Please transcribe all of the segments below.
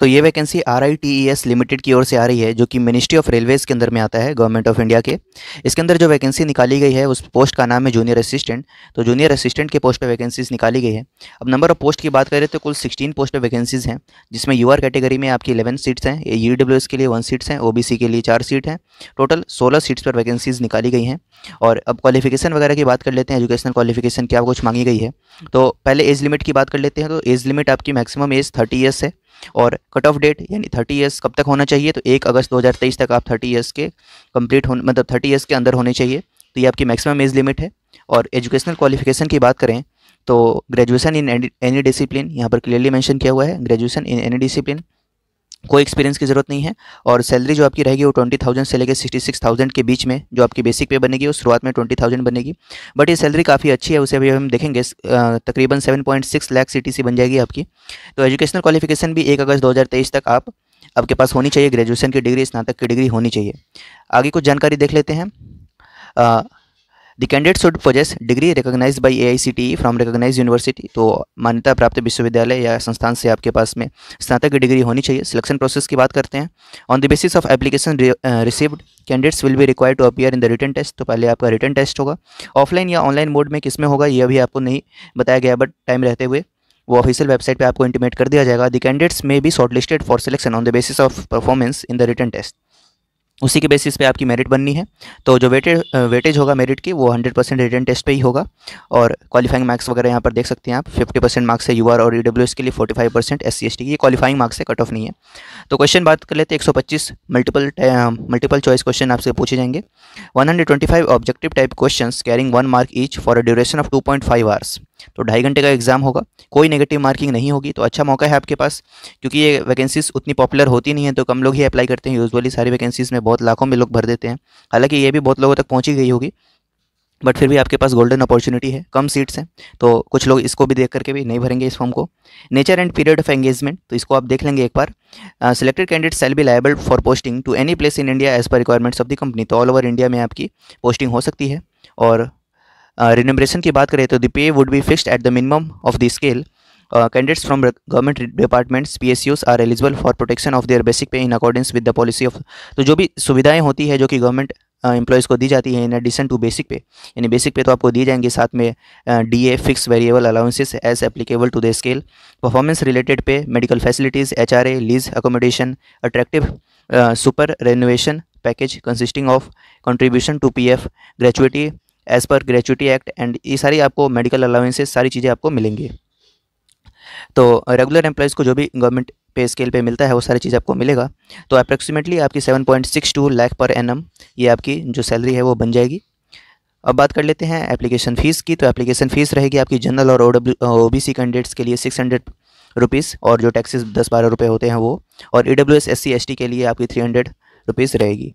तो ये vacancy R I T E S limited की ओर से आ रही है जो कि मिनिस्ट्री ऑफ रेलवेज़ के अंदर में आता है गवर्नमेंट ऑफ इंडिया के इसके अंदर जो वैकेंसी निकाली गई है उस पोस्ट का नाम है जूनियर असिस्टेंट तो जूनियर असिस्टेंट के पोस्ट पर वैकेंसीज निकाली गई है अब नंबर ऑफ पोस्ट की बात करें तो कुल सिक्सटीन पोस्ट पर वैकेंसीज हैं जिसमें यू कैटेगरी में आपकी इलेवन सीट्स हैं यू डब्ल्यू एस के लिए वन सीट्स हैं ओ बी सी के लिए चार सीट हैं टोटल सोलह सीट्स पर वैकेंसीज निकाली गई हैं और अब क्वालिफिकेशन वगैरह की बात कर लेते हैं एजुकेशनल क्वालिफिकेशन क्या कुछ मांगी गई है तो पहले एज लिमिट की बात कर लेते हैं तो एज लिमिट आपकी मैक्सिमम एज थर्टी ईयर्स है और कट ऑफ डेट यानी थर्टी ईयर्स कब तक होना चाहिए तो एक अगस्त 2023 तक आप थर्टी ईयर्स के कंप्लीट हो मतलब थर्टी ईयर्स के अंदर होने चाहिए तो ये आपकी मैक्सिमम एज लिमिट है और एजुकेशनल क्वालिफिकेशन की बात करें तो ग्रेजुएसन इन एनी डिसिप्लिन यहाँ पर क्लियरली मैंशन किया हुआ है ग्रेजुएसन इन एनी डिसिप्लिन कोई एक्सपीरियंस की ज़रूरत नहीं है और सैलरी जो आपकी रहेगी वो ट्वेंटी थाउजेंड से लेकर सिक्सटी सिक्स थाउजेंड के बीच में जो आपकी बेसिक पे बनेगी वो शुरुआत में ट्वेंटी थाउजेंड बनेगी बट ये सैलरी काफ़ी अच्छी है उसे अभी हम देखेंगे तकरीबन seven point six lakh C T C बन जाएगी आपकी तो एजुकेशनल क्वालिफिकेशन भी एक अगस्त दो हज़ार तेईस तक आप आपके पास होनी चाहिए ग्रेजुएशन की डिग्री स्नातक की डिग्री होनी चाहिए आगे कुछ जानकारी देख लेते हैं the candidate should possess degree recognise C T from recognise university तो मान्यता प्राप्त विश्वविद्यालय या संस्थान से आपके पास में स्नातक की डिग्री होनी चाहिए सिलेक्शन प्रोसेस की बात करते हैं on the basis of application received candidates will be require to appear in the written test तो पहले आपका रिटर्न टेस्ट होगा ऑफलाइन या ऑनलाइन मोड में किस में होगा यह भी आपको नहीं बताया गया बट टाइम रहते हुए वो ऑफिशियल वेबसाइट पे आपको इंटीमेट कर दिया जाएगा the candidates may be shortlisted for selection on the basis of performance in the written test उसी के बेसिस पे आपकी मेरिट बननी है तो जो वेटेड वेटेज होगा मेरिट की वो 100 परसेंट रिटर्न टेस्ट पे ही होगा और क्वालिफाइंग मार्क्स वगैरह यहाँ पर देख सकते हैं आप 50 परसेंट मार्क्स है यूआर और ईडब्ल्यू e के लिए 45 percent S C S T की क्वालिफाइंग मार्क्स से कट ऑफ नहीं है तो क्वेश्चन बात कर लेते हैं 125 मल्टीपल मल्टीपल चॉइस क्वेश्चन आपसे पूछे जाएंगे one objective type question carrying one mark each for a duration of two point five hours तो ढाई घंटे का एग्ज़ाम होगा कोई नेगेटिव मार्किंग नहीं होगी तो अच्छा मौका है आपके पास क्योंकि ये वैकेंसीज़ उतनी पॉपुलर होती नहीं है तो कम लोग ही अप्लाई करते हैं यूजुअली सारी वैकेंसीज़ में बहुत लाखों में लोग भर देते हैं हालांकि ये भी बहुत लोगों तक पहुँची गई होगी बट फिर भी आपके पास गोल्डन अपॉर्चुनिटी है कम सीट्स हैं तो कुछ लोग इसको भी देख करके भी नहीं भरेंगे इस फॉर्म को nature and period of engagement तो इसको आप देख लेंगे एक बार selected candidate shall be liable for posting to any place in India as per requirements of the company तो ऑल ओवर इंडिया में आपकी पोस्टिंग हो सकती है और रिनम्बरेशन uh, की बात करें तो the pay would be fixed at the minimum of the scale candidates from government departments P S Us are eligible for protection of their basic pay in accordance with the policy of तो जो भी सुविधाएं होती है जो कि government employees uh, को दी जाती है इन एडिशन टू बेसिक पे यानी बेसिक पे तो आपको दिए जाएंगे साथ में D A fix variable allowances as applicable to the scale performance related pay medical facilities H R A lease accommodation attractive superannuation package consisting of contribution to P F gratuity as per gratuity act and ये सारी आपको medical allowances सारी चीज़ें आपको मिलेंगी तो regular employees को जो भी गवर्नमेंट पे स्केल पे मिलता है वो सारी चीज़ आपको मिलेगा तो अप्रॉक्सीमेटली आपकी 7.62 लाख पर एन ये आपकी जो सैलरी है वो बन जाएगी अब बात कर लेते हैं एप्लीकेशन फ़ीस की तो एप्लीकेशन फ़ीस रहेगी आपकी जनरल और ओ बी सी कैंडिडेट्स के लिए सिक्स हंड्रेड रुपीज़ और जो टैक्सेस दस बारह रुपये होते हैं वो और E W S S C S T के लिए आपकी थ्री हंड्रेड रुपीज़ रहेगी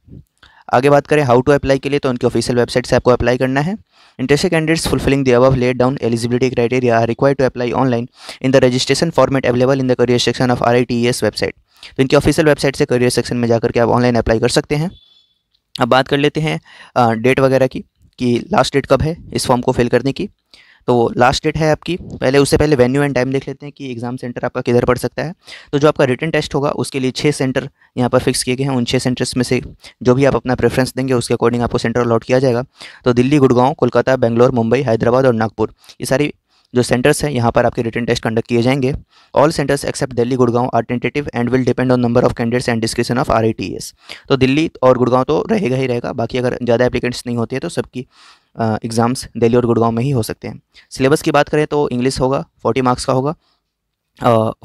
आगे बात करें हाउ टू अप्लाई के लिए तो उनकी ऑफिशियल वेबसाइट से आपको अप्लाई करना है interested candidates fulfilling the above laid down eligibility criteria are required to apply online in the registration format available in the career section of our website तो इनकी ऑफिशियल वेबसाइट से career section में जाकर के आप online apply कर सकते हैं अब बात कर लेते हैं डेट वगैरह की कि लास्ट डेट कब है इस फॉर्म को फिल करने की तो लास्ट डेट है आपकी पहले उससे पहले वेन्यू एंड टाइम देख लेते हैं कि एग्ज़ाम सेंटर आपका किधर पड़ सकता है तो जो आपका रिटर्न टेस्ट होगा उसके लिए छः सेंटर यहाँ पर फिक्स किए गए हैं उन छः सेंटर्स में से जो भी आप अपना प्रेफरेंस देंगे उसके अकॉर्डिंग आपको सेंटर अलॉट किया जाएगा तो दिल्ली गुड़गांव कोलकाता बेंगलोर मुंबई हैदराबाद और नागपुर ये सारी जो सेंटर्स हैं यहाँ पर आपके रिटर्न टेस्ट कंडक्ट किए जाएंगे all centres except Delhi Gurgaon are tentative and will depend on number of candidates and discretion of our तो दिल्ली और गुड़गांव तो रहेगा ही रहेगा बाकी अगर ज़्यादा एप्लीकेंट्स नहीं होती है तो सबकी एग्ज़ाम्स दिल्ली और गुड़गांव में ही हो सकते हैं सिलेबस की बात करें तो इंग्लिश होगा फोर्टी मार्क्स का होगा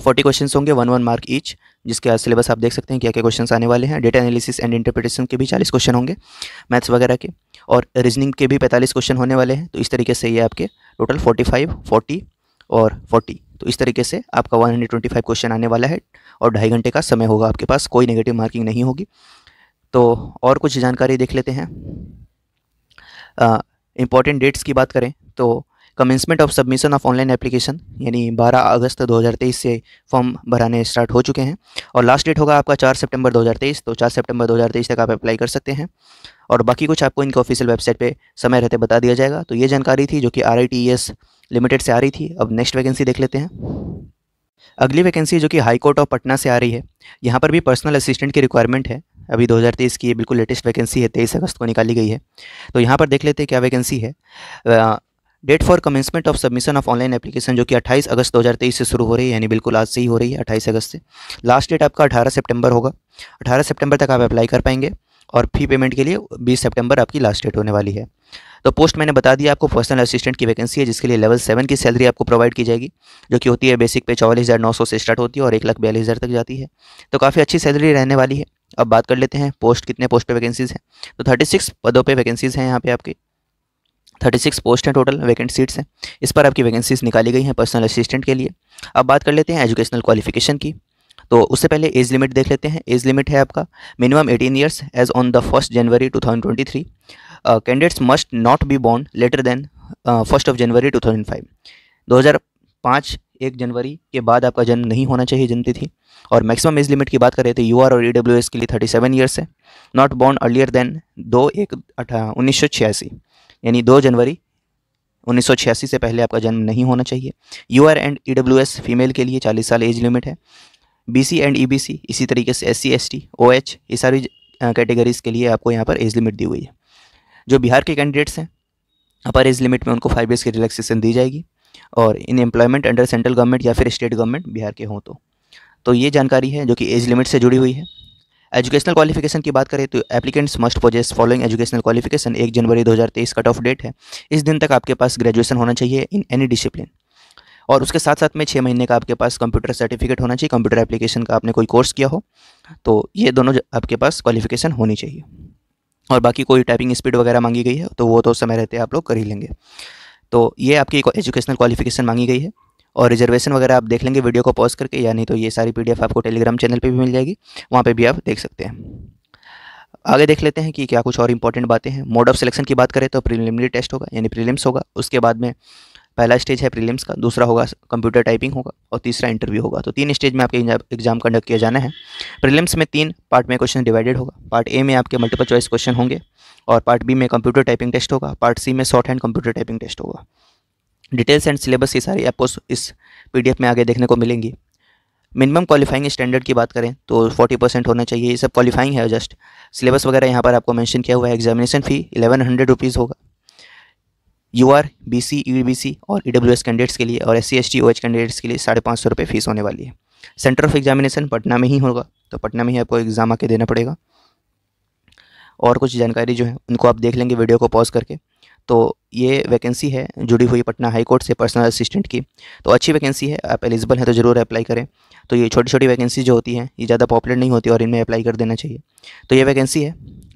फोर्टी क्वेश्चन होंगे वन वन मार्क ईच जिसके सिलेबस आप देख सकते हैं क्या क्या क्वेश्चन आने वाले हैं डेटा एनालिसिस एंड इंटरप्रिटेशन के भी चालीस क्वेश्चन होंगे मैथ्स वगैरह के और रीजनिंग के भी पैंतालीस क्वेश्चन होने वाले हैं तो इस तरीके से ये आपके टोटल फोर्टी फाइव फोर्टी और फोर्टी तो इस तरीके से आपका one hundred twenty five question आने वाला है और ढाई घंटे का समय होगा आपके पास कोई नेगेटिव मार्किंग नहीं होगी तो और कुछ जानकारी देख लेते हैं इंपॉर्टेंट डेट्स की बात करें तो commencement of submission of online application यानी 12 अगस्त 2023 से फॉर्म भराने स्टार्ट हो चुके हैं और लास्ट डेट होगा आपका 4 सितंबर 2023 तो 4 सितंबर 2023 तक आप अप्लाई कर सकते हैं और बाकी कुछ आपको इनके ऑफिशियल वेबसाइट पे समय रहते बता दिया जाएगा तो ये जानकारी थी जो कि आर लिमिटेड e से आ रही थी अब नेक्स्ट वैकेंसी देख लेते हैं अगली वैकेंसी जो कि हाई कोर्ट ऑफ पटना से आ रही है यहाँ पर भी पर्सनल असिस्टेंट की रिक्वायरमेंट है अभी 2023 की ये बिल्कुल लेटेस्ट वैकेंसी है तेईस अगस्त को निकाली गई है तो यहाँ पर देख लेते हैं क्या वैकेंसी है date for commencement of submission of online application जो कि 28 अगस्त 2023 से शुरू हो रही है यानी बिल्कुल आज से ही हो रही है 28 अगस्त से लास्ट डेट आपका 18 सितंबर होगा 18 सितंबर तक आप अप्लाई कर पाएंगे और फी पेमेंट के लिए 20 सितंबर आपकी लास्ट डेट होने वाली है तो पोस्ट मैंने बता दिया आपको पर्सनल असिस्टेंट की वैकेंसी है जिसके लिए लेवल सेवन की सैलरी आपको प्रोवाइड की जाएगी जो कि होती है बेसिक पे चौवालीस हज़ार नौ सौ से स्टार्ट होती है और एक लाख बयालीस हज़ार तक जाती है तो काफ़ी अच्छी सैलरी रहने वाली है अब बात कर लेते हैं पोस्ट कितने पोस्ट पे वैकेंसीज़ हैं तो थर्टी सिक्स पदों पे वैकेंसीज़ हैं यहाँ पे आपके थर्टी सिक्स पोस्ट हैं टोटल वैकेंट सीट्स हैं इस पर आपकी वैकेंसीज़ निकाली गई हैं पर्सनल असिस्टेंट के लिए अब बात कर लेते हैं एजुकेशनल क्वालिफिकेशन की तो उससे पहले एज लिमिट देख लेते हैं एज लिमिट है आपका minimum eighteen years age on the first January two thousand twenty three candidates must not be born later than first of January two thousand five दो हज़ार पाँच एक जनवरी के बाद आपका जन्म नहीं होना चाहिए जनती थी और मैक्सिमम एज लिमिट की बात करें तो यू और ई e के लिए थर्टी सेवन ईयर्स है नॉट बॉर्न अर्लियर देन दो एक उन्नीस सौ छियासी यानी दो जनवरी उन्नीस सौ छियासी से पहले आपका जन्म नहीं होना चाहिए U R and E W S female के लिए चालीस साल एज लिमिट है B C and E B C इसी तरीके से S C S T O H ये सारी कैटेगरीज़ के लिए आपको यहाँ पर एज लिमिट दी हुई है जो बिहार के कैंडिडेट्स हैं अपर एज लिमिट में उनको फाइव ईयर्स की रिलैक्सेशन दी जाएगी और in employment under central government या फिर स्टेट गवर्नमेंट बिहार के हों तो तो ये जानकारी है जो कि एज लिमिट से जुड़ी हुई है एजुकेशनल क्वालिफिकेशन की बात करें तो applicants must possess following educational qualification एक जनवरी 2023 कट ऑफ डेट है इस दिन तक आपके पास ग्रेजुएशन होना चाहिए इन एनी डिसिप्लिन और उसके साथ साथ में छः महीने का आपके पास कंप्यूटर सर्टिफिकेट होना चाहिए कंप्यूटर एप्लीकेशन का आपने कोई कोर्स किया हो तो ये दोनों आपके पास क्वालिफिकेशन होनी चाहिए और बाकी कोई टाइपिंग स्पीड वगैरह मांगी गई है तो वो तो समय रहते आप लोग कर ही लेंगे तो ये आपकी एजुकेशनल क्वालिफिकेशन मांगी गई है और रिजर्वेशन वगैरह आप देख लेंगे वीडियो को पॉज करके या नहीं तो ये सारी पीडीएफ आपको टेलीग्राम चैनल पे भी मिल जाएगी वहाँ पे भी आप देख सकते हैं आगे देख लेते हैं कि क्या कुछ और इंपॉर्टेंट बातें हैं मोड ऑफ सिलेक्शन की बात करें तो प्रीलिमिनरी टेस्ट होगा यानी प्रीलिम्स होगा उसके बाद में पहला स्टेज है प्रीलिम्स का दूसरा होगा कंप्यूटर टाइपिंग होगा और तीसरा इंटरव्यू होगा तो तीन स्टेज में आपके एग्जाम कंडक्ट किया जाना है प्रीलिम्स में तीन पार्ट में क्वेश्चन डिवाइडेड होगा पार्ट ए में आपके मल्टीपल चॉइस क्वेश्चन होंगे और पार्ट बी में कंप्यूटर टाइपिंग टेस्ट होगा पार्ट सी में shorthand computer typing test होगा डिटेल्स एंड सिलेबस ये सारी आपको इस पी में आगे देखने को मिलेंगी मिनिमम क्वालिफाइंग स्टैंडर्ड की बात करें तो 40 परसेंट होना चाहिए ये सब क्वालिफाइंग है जस्ट सिलेबस वगैरह यहाँ पर आपको मेंशन किया हुआ है examination fee eleven hundred rupees होगा U R B C E B C और ई डब्ल्यू एस कैंडिडेट्स के लिए और S C S T O H candidates के लिए साढ़े पाँच सौ रुपये फीस होने वाली है सेंटर ऑफ एग्जामिनेशन पटना में ही होगा तो पटना में ही आपको एग्ज़ाम आके देना पड़ेगा और कुछ जानकारी जो है उनको आप देख लेंगे वीडियो को पॉज करके तो ये वैकेंसी है जुड़ी हुई पटना हाई कोर्ट से पर्सनल असिस्टेंट की तो अच्छी वैकेंसी है आप एलिजिबल हैं तो ज़रूर अप्लाई करें तो ये छोटी छोटी वैकेंसी जो होती हैं ये ज़्यादा पॉपुलर नहीं होती और इनमें अप्लाई कर देना चाहिए तो ये वैकेंसी है